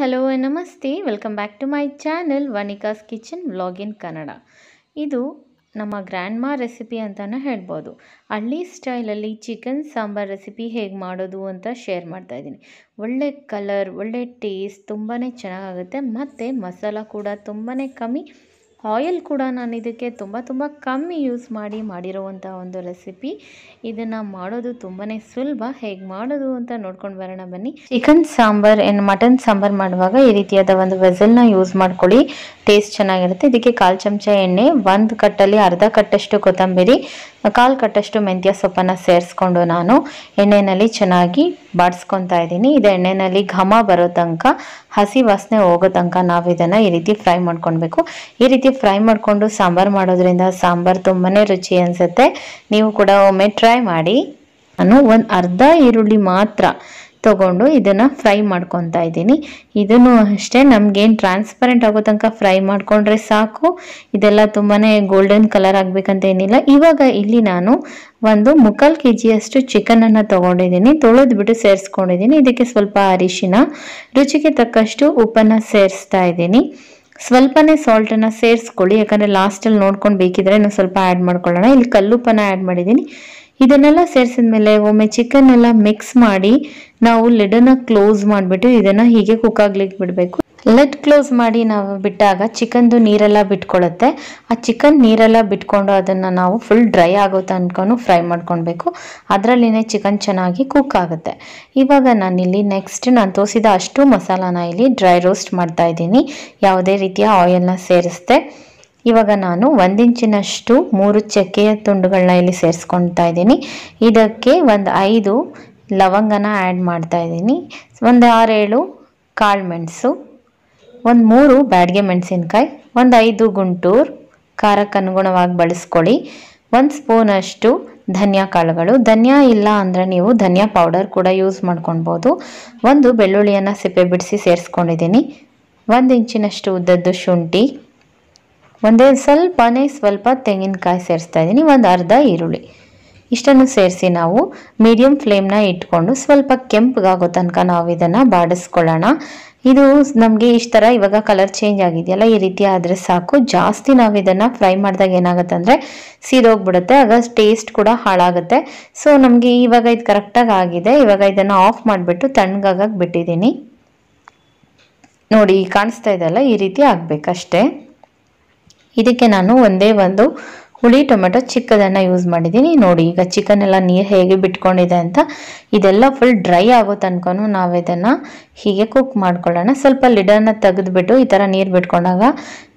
hello ನಮಸ್ತೆ welcome back to my channel Vanika's kitchen vlog in Kannada ಇದು ನಮ್ಮ ಗ್ರ್ಯಾಂಡ್ ಮಾ ರೆಸಿಪಿ ಅಂತಲೇ ಹೇಳ್ಬೋದು ಹಳ್ಳಿ ಸ್ಟೈಲಲ್ಲಿ ಚಿಕನ್ ಸಾಂಬಾರ್ ರೆಸಿಪಿ ಹೇಗೆ ಮಾಡೋದು ಅಂತ ಶೇರ್ ಮಾಡ್ತಾ ಇದ್ದೀನಿ ಒಳ್ಳೆ ಕಲರ್ ಒಳ್ಳೆ ಟೇಸ್ಟ್ ತುಂಬಾ ಚೆನ್ನಾಗಾಗುತ್ತೆ ಮತ್ತು ಮಸಾಲ ಕೂಡ ತುಂಬಾ ಕಮ್ಮಿ ಆಯಿಲ್ ಕೂಡ ನಾನು ಇದಕ್ಕೆ ತುಂಬ ತುಂಬ ಕಮ್ಮಿ ಯೂಸ್ ಮಾಡಿ ಮಾಡಿರುವಂಥ ಒಂದು ರೆಸಿಪಿ ಇದನ್ನು ಮಾಡೋದು ತುಂಬಾ ಸುಲಭ ಹೇಗೆ ಮಾಡೋದು ಅಂತ ನೋಡ್ಕೊಂಡು ಬರೋಣ ಬನ್ನಿ ಚಿಕನ್ ಸಾಂಬಾರ್ ಏನು ಮಟನ್ ಸಾಂಬಾರ್ ಮಾಡುವಾಗ ಈ ರೀತಿಯಾದ ಒಂದು ವೆಸಲ್ನ ಯೂಸ್ ಮಾಡ್ಕೊಳ್ಳಿ ಟೇಸ್ಟ್ ಚೆನ್ನಾಗಿರುತ್ತೆ ಇದಕ್ಕೆ ಕಾಲು ಚಮಚ ಎಣ್ಣೆ ಒಂದು ಕಟ್ಟಲ್ಲಿ ಅರ್ಧ ಕಟ್ಟಷ್ಟು ಕೊತ್ತಂಬರಿ ಕಾಲು ಕಟ್ಟಷ್ಟು ಮೆಂತ್ಯ ಸೊಪ್ಪನ್ನು ಸೇರಿಸ್ಕೊಂಡು ನಾನು ಎಣ್ಣೆಯಲ್ಲಿ ಚೆನ್ನಾಗಿ ಬಾಡಿಸ್ಕೊತಾ ಇದ್ದೀನಿ ಇದು ಎಣ್ಣೆಯಲ್ಲಿ ಘಮ ಬರೋ ತನಕ ಹಸಿ ವಾಸನೆ ಹೋಗೋ ತನಕ ನಾವು ಇದನ್ನು ಈ ರೀತಿ ಫ್ರೈ ಮಾಡ್ಕೊಳ್ಬೇಕು ಈ ರೀತಿ ಫ್ರೈ ಮಾಡಿಕೊಂಡು ಸಾಂಬಾರು ಮಾಡೋದ್ರಿಂದ ಸಾಂಬಾರು ತುಂಬಾ ರುಚಿ ಅನಿಸುತ್ತೆ ನೀವು ಕೂಡ ಒಮ್ಮೆ ಟ್ರೈ ಮಾಡಿ ನಾನು ಒಂದು ಅರ್ಧ ಈರುಳ್ಳಿ ಮಾತ್ರ ತಗೊಂಡು ಇದನ್ನು ಫ್ರೈ ಮಾಡ್ಕೊತಾ ಇದ್ದೀನಿ ಇದನ್ನು ಅಷ್ಟೇ ನಮಗೇನು ಟ್ರಾನ್ಸ್ಪರೆಂಟ್ ಆಗೋ ತನಕ ಫ್ರೈ ಮಾಡಿಕೊಂಡ್ರೆ ಸಾಕು ಇದೆಲ್ಲ ತುಂಬಾ ಗೋಲ್ಡನ್ ಕಲರ್ ಆಗಬೇಕಂತ ಏನಿಲ್ಲ ಇವಾಗ ಇಲ್ಲಿ ನಾನು ಒಂದು ಮುಕ್ಕಾಲು ಕೆ ಜಿಯಷ್ಟು ಚಿಕನನ್ನು ತೊಗೊಂಡಿದ್ದೀನಿ ತೊಳೆದ್ಬಿಟ್ಟು ಸೇರಿಸ್ಕೊಂಡಿದ್ದೀನಿ ಇದಕ್ಕೆ ಸ್ವಲ್ಪ ಅರಿಶಿನ ರುಚಿಗೆ ತಕ್ಕಷ್ಟು ಉಪ್ಪನ್ನು ಸೇರಿಸ್ತಾ ಇದ್ದೀನಿ ಸ್ವಲ್ಪನೇ ಸಾಲ್ಟನ್ನು ಸೇರಿಸ್ಕೊಳ್ಳಿ ಯಾಕಂದರೆ ಲಾಸ್ಟಲ್ಲಿ ನೋಡ್ಕೊಂಡು ಬೇಕಿದ್ರೆ ನಾನು ಸ್ವಲ್ಪ ಆ್ಯಡ್ ಮಾಡ್ಕೊಳ್ಳೋಣ ಇಲ್ಲಿ ಕಲ್ಲುಪ್ಪನ್ನು ಆ್ಯಡ್ ಮಾಡಿದ್ದೀನಿ ಇದನ್ನೆಲ್ಲ ಸೇರಿಸಿದ ಮೇಲೆ ಒಮ್ಮೆ ಚಿಕನ್ ಎಲ್ಲ ಮಿಕ್ಸ್ ಮಾಡಿ ನಾವು ಅನ್ನ ಕ್ಲೋಸ್ ಮಾಡಿಬಿಟ್ಟು ಇದನ್ನ ಹೀಗೆ ಕುಕ್ ಆಗ್ಲಿಕ್ಕೆ ಬಿಡಬೇಕು ಲೆಡ್ ಕ್ಲೋಸ್ ಮಾಡಿ ನಾವು ಬಿಟ್ಟಾಗ ಚಿಕನ್ದು ನೀರೆಲ್ಲ ಬಿಟ್ಕೊಳುತ್ತೆ ಆ ಚಿಕನ್ ನೀರೆಲ್ಲ ಬಿಟ್ಕೊಂಡು ಅದನ್ನು ನಾವು ಫುಲ್ ಡ್ರೈ ಆಗೋ ಅಂದ್ಕೊಂಡು ಫ್ರೈ ಮಾಡ್ಕೊಳ್ಬೇಕು ಅದರಲ್ಲಿನೇ ಚಿಕನ್ ಚೆನ್ನಾಗಿ ಕುಕ್ ಆಗುತ್ತೆ ಇವಾಗ ನಾನಿಲ್ಲಿ ನೆಕ್ಸ್ಟ್ ನಾನು ತೋರಿಸಿದ ಅಷ್ಟು ಮಸಾಲಾನ ಇಲ್ಲಿ ಡ್ರೈ ರೋಸ್ಟ್ ಮಾಡ್ತಾ ಇದ್ದೀನಿ ಯಾವುದೇ ರೀತಿಯ ಆಯಿಲ್ನ ಸೇರಿಸ್ದೆ ಇವಾಗ ನಾನು ಒಂದಿಂಚಿನಷ್ಟು ಮೂರು ಚಕ್ಕೆಯ ತುಂಡುಗಳನ್ನ ಇಲ್ಲಿ ಸೇರಿಸ್ಕೊಳ್ತಾ ಇದ್ದೀನಿ ಇದಕ್ಕೆ ಒಂದು ಐದು ಲವಂಗನ ಆ್ಯಡ್ ಮಾಡ್ತಾ ಇದ್ದೀನಿ ಒಂದು ಆರೇಳು ಕಾಳು ಮೆಣಸು ಒಂದು ಮೂರು ಬ್ಯಾಡ್ಗೆ ಮೆಣಸಿನ್ಕಾಯಿ ಒಂದು ಐದು ಗುಂಟೂರು ಖಾರಕ್ಕೆ ಅನುಗುಣವಾಗಿ ಬಳಸ್ಕೊಳ್ಳಿ ಒಂದು ಸ್ಪೂನಷ್ಟು ಧನಿಯಾ ಕಾಳುಗಳು ಧನಿಯಾ ಇಲ್ಲ ಅಂದರೆ ನೀವು ಧನಿಯಾ ಪೌಡರ್ ಕೂಡ ಯೂಸ್ ಮಾಡ್ಕೊಳ್ಬೋದು ಒಂದು ಬೆಳ್ಳುಳ್ಳಿಯನ್ನು ಸಿಪ್ಪೆ ಬಿಡಿಸಿ ಸೇರಿಸ್ಕೊಂಡಿದ್ದೀನಿ ಒಂದು ಇಂಚಿನಷ್ಟು ಉದ್ದದ್ದು ಶುಂಠಿ ಒಂದೇ ಸ್ವಲ್ಪನೇ ಸ್ವಲ್ಪ ತೆಂಗಿನಕಾಯಿ ಸೇರಿಸ್ತಾ ಇದ್ದೀನಿ ಒಂದು ಅರ್ಧ ಈರುಳ್ಳಿ ಇಷ್ಟನ್ನು ಸೇರಿಸಿ ನಾವು ಮೀಡಿಯಂ ಫ್ಲೇಮ್ನ ಇಟ್ಕೊಂಡು ಸ್ವಲ್ಪ ಕೆಂಪಗಾಗೋ ತನಕ ನಾವು ಇದನ್ನು ಬಾಡಿಸ್ಕೊಳ್ಳೋಣ ಇದು ನಮಗೆ ಇಷ್ಟ ಥರ ಇವಾಗ ಕಲರ್ ಚೇಂಜ್ ಆಗಿದೆಯಲ್ಲ ಈ ರೀತಿ ಆದರೆ ಸಾಕು ಜಾಸ್ತಿ ನಾವು ಇದನ್ನು ಫ್ರೈ ಮಾಡಿದಾಗ ಏನಾಗುತ್ತೆ ಅಂದರೆ ಸೀದೋಗ್ಬಿಡುತ್ತೆ ಆಗ ಟೇಸ್ಟ್ ಕೂಡ ಹಾಳಾಗುತ್ತೆ ಸೊ ನಮಗೆ ಇವಾಗ ಇದು ಕರೆಕ್ಟಾಗಿ ಆಗಿದೆ ಇವಾಗ ಇದನ್ನು ಆಫ್ ಮಾಡಿಬಿಟ್ಟು ತಣ್ಣಗಾಗಕ್ಕೆ ಬಿಟ್ಟಿದ್ದೀನಿ ನೋಡಿ ಕಾಣಿಸ್ತಾ ಇದೆಯಲ್ಲ ಈ ರೀತಿ ಆಗಬೇಕಷ್ಟೇ ಇದಕ್ಕೆ ನಾನು ಒಂದೇ ಒಂದು ಹುಳಿ ಟೊಮೆಟೊ ಚಿಕ್ಕದನ್ನು ಯೂಸ್ ಮಾಡಿದ್ದೀನಿ ನೋಡಿ ಈಗ ಚಿಕನ್ ಎಲ್ಲ ನೀರು ಹೇಗೆ ಬಿಟ್ಕೊಂಡಿದೆ ಅಂತ ಇದೆಲ್ಲ ಫುಲ್ ಡ್ರೈ ಆಗೋ ತನಕ ನಾವು ಇದನ್ನು ಹೀಗೆ ಕುಕ್ ಮಾಡ್ಕೊಳ್ಳೋಣ ಸ್ವಲ್ಪ ಲಿಡನ್ನು ತೆಗೆದುಬಿಟ್ಟು ಈ ಥರ ನೀರು ಬಿಟ್ಕೊಂಡಾಗ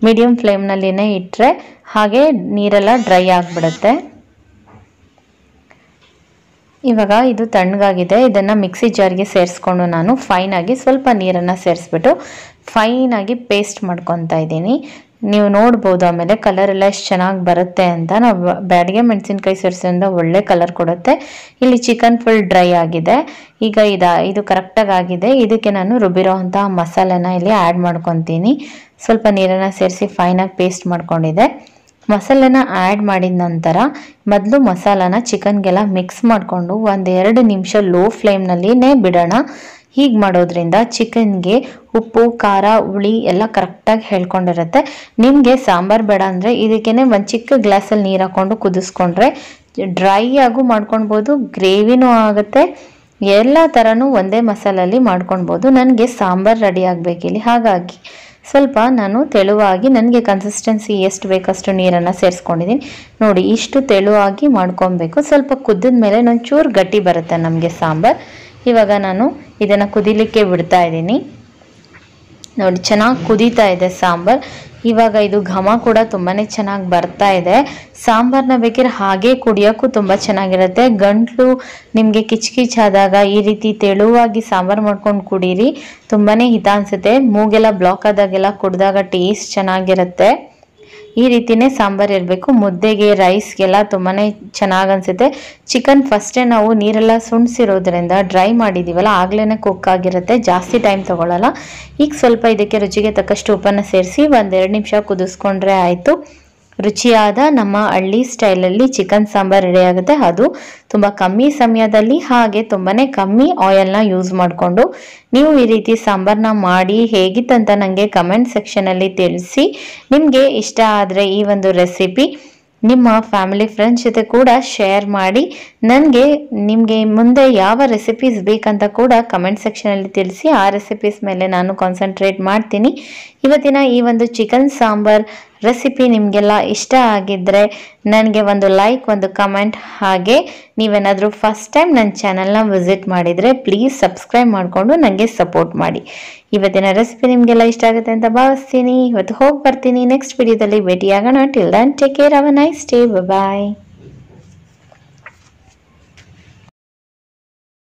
ಮೀಡಿಯಮ್ ಫ್ಲೇಮ್ನಲ್ಲಿನೇ ಇಟ್ಟರೆ ಹಾಗೆ ನೀರೆಲ್ಲ ಡ್ರೈ ಆಗಿಬಿಡುತ್ತೆ ಇವಾಗ ಇದು ತಣ್ಣಗಾಗಿದೆ ಇದನ್ನು ಮಿಕ್ಸಿ ಜಾರ್ಗೆ ಸೇರಿಸ್ಕೊಂಡು ನಾನು ಫೈನಾಗಿ ಸ್ವಲ್ಪ ನೀರನ್ನು ಸೇರಿಸ್ಬಿಟ್ಟು ಫೈನಾಗಿ ಪೇಸ್ಟ್ ಮಾಡ್ಕೊತಾ ಇದ್ದೀನಿ ನೀವು ನೋಡ್ಬೋದು ಆಮೇಲೆ ಕಲರ್ ಎಲ್ಲ ಎಷ್ಟು ಚೆನ್ನಾಗಿ ಬರುತ್ತೆ ಅಂತ ನಾವು ಬ್ಯಾಡಿಗೆ ಮೆಣಸಿನ್ಕಾಯಿ ಸೇರಿಸೋದ್ರಿಂದ ಒಳ್ಳೆ ಕಲರ್ ಕೊಡುತ್ತೆ ಇಲ್ಲಿ ಚಿಕನ್ ಫುಲ್ ಡ್ರೈ ಆಗಿದೆ ಈಗ ಇದು ಇದು ಕರೆಕ್ಟಾಗಿ ಆಗಿದೆ ಇದಕ್ಕೆ ನಾನು ರುಬ್ಬಿರೋ ಅಂತಹ ಮಸಾಲೆನ ಇಲ್ಲಿ ಆ್ಯಡ್ ಮಾಡ್ಕೊತೀನಿ ಸ್ವಲ್ಪ ನೀರನ್ನು ಸೇರಿಸಿ ಫೈನಾಗಿ ಪೇಸ್ಟ್ ಮಾಡ್ಕೊಂಡಿದೆ ಮಸಾಲೆನ ಆ್ಯಡ್ ಮಾಡಿದ ನಂತರ ಮೊದಲು ಮಸಾಲಾನ ಚಿಕನ್ಗೆಲ್ಲ ಮಿಕ್ಸ್ ಮಾಡಿಕೊಂಡು ಒಂದೆರಡು ನಿಮಿಷ ಲೋ ಫ್ಲೇಮ್ನಲ್ಲಿನೇ ಬಿಡೋಣ ಹೀಗೆ ಮಾಡೋದ್ರಿಂದ ಚಿಕನ್ಗೆ ಉಪ್ಪು ಖಾರ ಹುಳಿ ಎಲ್ಲ ಕರೆಕ್ಟಾಗಿ ಹೇಳ್ಕೊಂಡಿರುತ್ತೆ ನಿಮಗೆ ಸಾಂಬಾರು ಬೇಡ ಅಂದರೆ ಇದಕ್ಕೇ ಒಂದು ಚಿಕ್ಕ ಗ್ಲಾಸಲ್ಲಿ ನೀರು ಹಾಕ್ಕೊಂಡು ಕುದಿಸ್ಕೊಂಡ್ರೆ ಡ್ರೈ ಆಗೂ ಮಾಡ್ಕೊಳ್ಬೋದು ಗ್ರೇವಿನೂ ಆಗುತ್ತೆ ಎಲ್ಲ ಥರನೂ ಒಂದೇ ಮಸಾಲಲ್ಲಿ ಮಾಡ್ಕೊಳ್ಬೋದು ನನಗೆ ಸಾಂಬಾರು ರೆಡಿ ಆಗಬೇಕಿಲ್ಲಿ ಹಾಗಾಗಿ ಸ್ವಲ್ಪ ನಾನು ತೆಳುವಾಗಿ ನನಗೆ ಕನ್ಸಿಸ್ಟೆನ್ಸಿ ಎಷ್ಟು ಬೇಕಷ್ಟು ನೀರನ್ನು ಸೇರಿಸ್ಕೊಂಡಿದ್ದೀನಿ ನೋಡಿ ಇಷ್ಟು ತೆಳುವಾಗಿ ಮಾಡ್ಕೊಬೇಕು ಸ್ವಲ್ಪ ಕುದ್ದಿದ ಮೇಲೆ ನಾನು ಚೂರು ಗಟ್ಟಿ ಬರುತ್ತೆ ನಮಗೆ ಸಾಂಬಾರು ಇವಾಗ ನಾನು ಇದನ್ನು ಕುದಿಲಿಕ್ಕೆ ಬಿಡ್ತಾ ಇದ್ದೀನಿ ನೋಡಿ ಚೆನ್ನಾಗಿ ಕುದೀತಾ ಇದೆ ಸಾಂಬಾರ್ ಇವಾಗ ಇದು ಘಮ ಕೂಡ ತುಂಬಾ ಚೆನ್ನಾಗಿ ಬರ್ತಾ ಇದೆ ಸಾಂಬಾರನ್ನ ಬೇಕಿದ್ರೆ ಹಾಗೆ ಕುಡಿಯೋಕ್ಕೂ ತುಂಬ ಚೆನ್ನಾಗಿರುತ್ತೆ ಗಂಟ್ಲು ನಿಮಗೆ ಕಿಚ್ಕಿಚ್ಚಾದಾಗ ಈ ರೀತಿ ತೆಳುವಾಗಿ ಸಾಂಬಾರು ಮಾಡ್ಕೊಂಡು ಕುಡೀರಿ ತುಂಬಾ ಹಿತ ಅನಿಸುತ್ತೆ ಮೂಗೆಲ್ಲ ಬ್ಲಾಕ್ ಆದಾಗೆಲ್ಲ ಕುಡಿದಾಗ ಟೇಸ್ಟ್ ಚೆನ್ನಾಗಿರುತ್ತೆ ಈ ರೀತಿಯೇ ಸಾಂಬಾರು ಇರಬೇಕು ಮುದ್ದೆಗೆ ರೈಸ್ಗೆಲ್ಲ ತುಂಬಾ ಚೆನ್ನಾಗಿ ಅನಿಸುತ್ತೆ ಚಿಕನ್ ಫಸ್ಟೇ ನಾವು ನೀರೆಲ್ಲ ಸುಣ್ಸಿರೋದ್ರಿಂದ ಡ್ರೈ ಮಾಡಿದ್ದೀವಲ್ಲ ಆಗ್ಲೇ ಕುಕ್ ಆಗಿರುತ್ತೆ ಜಾಸ್ತಿ ಟೈಮ್ ತೊಗೊಳ್ಳಲ್ಲ ಈಗ ಸ್ವಲ್ಪ ಇದಕ್ಕೆ ರುಚಿಗೆ ತಕ್ಕಷ್ಟು ಉಪ್ಪನ್ನು ಸೇರಿಸಿ ಒಂದೆರಡು ನಿಮಿಷ ಕುದಿಸ್ಕೊಂಡ್ರೆ ಆಯಿತು ರುಚಿಯಾದ ನಮ್ಮ ಹಳ್ಳಿ ಸ್ಟೈಲಲ್ಲಿ ಚಿಕನ್ ಸಾಂಬಾರ್ ರೆಡಿ ಆಗುತ್ತೆ ಅದು ತುಂಬ ಕಮ್ಮಿ ಸಮಯದಲ್ಲಿ ಹಾಗೆ ತುಂಬಾ ಕಮ್ಮಿ ಆಯಿಲ್ನ ಯೂಸ್ ಮಾಡಿಕೊಂಡು ನೀವು ಈ ರೀತಿ ಸಾಂಬಾರನ್ನ ಮಾಡಿ ಹೇಗಿತ್ತಂತ ನನಗೆ ಕಮೆಂಟ್ ಸೆಕ್ಷನಲ್ಲಿ ತಿಳಿಸಿ ನಿಮಗೆ ಇಷ್ಟ ಆದರೆ ಈ ಒಂದು ರೆಸಿಪಿ ನಿಮ್ಮ ಫ್ಯಾಮಿಲಿ ಫ್ರೆಂಡ್ಸ್ ಜೊತೆ ಕೂಡ ಶೇರ್ ಮಾಡಿ ನನಗೆ ನಿಮಗೆ ಮುಂದೆ ಯಾವ ರೆಸಿಪೀಸ್ ಬೇಕಂತ ಕೂಡ ಕಮೆಂಟ್ ಸೆಕ್ಷನಲ್ಲಿ ತಿಳಿಸಿ ಆ ರೆಸಿಪೀಸ್ ಮೇಲೆ ನಾನು ಕಾನ್ಸಂಟ್ರೇಟ್ ಮಾಡ್ತೀನಿ ಇವತ್ತಿನ ಈ ಒಂದು ಚಿಕನ್ ಸಾಂಬಾರ್ ರೆಸಿಪಿ ನಿಮಗೆಲ್ಲ ಇಷ್ಟ ಆಗಿದ್ದರೆ ನನಗೆ ಒಂದು ಲೈಕ್ ಒಂದು ಕಮೆಂಟ್ ಹಾಗೆ ನೀವೇನಾದರೂ ಫಸ್ಟ್ ಟೈಮ್ ನನ್ನ ಚಾನಲ್ನ ವಿಸಿಟ್ ಮಾಡಿದರೆ ಪ್ಲೀಸ್ ಸಬ್ಸ್ಕ್ರೈಬ್ ಮಾಡಿಕೊಂಡು ನನಗೆ ಸಪೋರ್ಟ್ ಮಾಡಿ ಇವತ್ತಿನ ರೆಸಿಪಿ ನಿಮಗೆಲ್ಲ ಇಷ್ಟ ಆಗುತ್ತೆ ಅಂತ ಭಾವಿಸ್ತೀನಿ ಇವತ್ತು ಹೋಗಿ ಬರ್ತೀನಿ ನೆಕ್ಸ್ಟ್ ವಿಡಿಯೋದಲ್ಲಿ ಭೇಟಿಯಾಗೋಣ till then take care have a nice day ಬಾಯ್